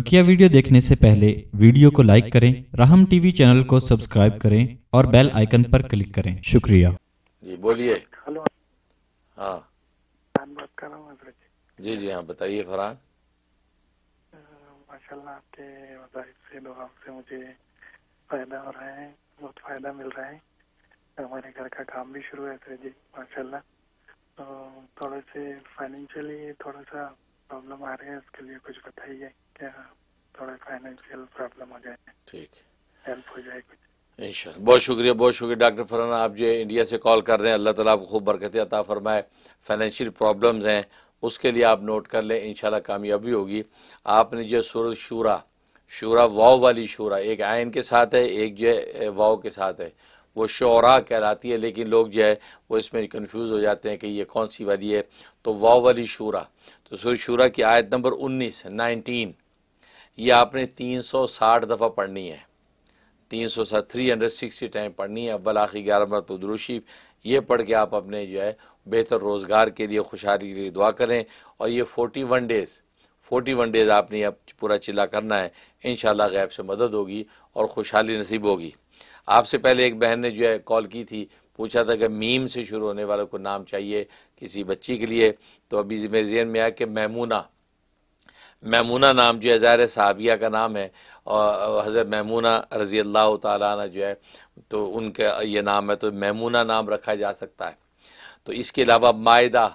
बकिया वीडियो देखने से पहले वीडियो को लाइक करें राहम टीवी चैनल को सब्सक्राइब करें और बेल आइकन पर क्लिक करें शुक्रिया जी बोलिए हेलो हाँ बात कर रहा हूँ जी जी हाँ बताइए फरहान माशाल्लाह आपके से से मुझे फ़ायदा हो रहा है बहुत फ़ायदा मिल रहा है हमारे घर का काम भी शुरू है माशा तो थोड़े से फाइनेंशियली थोड़ा सा प्रॉब्लम आ रही है इसके लिए कुछ बताइए क्या थोड़ा फाइनेंशियल प्रॉब्लम हो जाए ठीक हेल्प हो जाए कुछ इनशा बहुत शुक्रिया बहुत शुक्रिया डॉक्टर फरहाना आप जो इंडिया से कॉल कर रहे हैं अल्लाह ताला आपको खूब बरकत अता फरमाए फाइनेंशियल प्रॉब्लम्स हैं उसके लिए आप नोट कर लें इन कामयाबी होगी आपने जो सुर शूरा शूरा वाव वाली शूरा एक आयन के साथ है एक जो वाव के साथ है वो शरा कहलाती है लेकिन लोग जो है वो इसमें कन्फ्यूज़ हो जाते हैं कि ये कौन सी वाली है तो वाव वाली शूरा तो सूर्य शूरा की आयत नंबर उन्नीस नाइनटीन ये आपने तीन सौ साठ दफ़ा पढ़नी है तीन सौ थ्री हंड्रेड सिक्सटी टाइम पढ़नी है अव्वल आखिर ग्यारह मरत दुरुशीफ ये पढ़ के आप अपने जो है बेहतर रोज़गार के लिए खुशहाली के लिए दुआ करें और ये forty one days forty one days आपने अब पूरा चिल्ला करना है इन गैब से मदद होगी और खुशहाली नसीब होगी आपसे पहले एक बहन ने जो है कॉल की थी पूछा था कि मीम से शुरू होने वालों को नाम चाहिए किसी बच्ची के लिए तो अभी मेरे जहन में आया कि मैमूना मैमूना नाम जो है ज़ाहिर साहबिया का नाम है और हज़रत मैमूना रज़ी अल्लाह ताली जो है तो उनका ये नाम है तो मैमूना नाम रखा जा सकता है तो इसके अलावा मायदा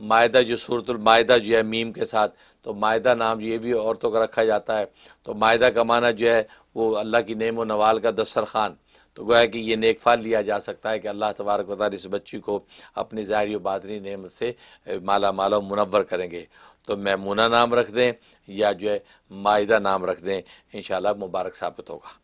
मायदा जो सूरतमायदा जो है मीम के साथ तो मायदा नाम ये भी औरतों का रखा जाता है तो मायदा का माना जो है वो अल्लाह की नेम नवाल का दस्तरखान तो गोया कि ये नेकफाल लिया जा सकता है कि अल्लाह तबारक वाली इस बच्ची को अपनी ज़ाहरी बादरी नेमत से माला माला मुनवर करेंगे तो मैमूना नाम रख दें या जो है मायदा नाम रख दें इन मुबारक साबित होगा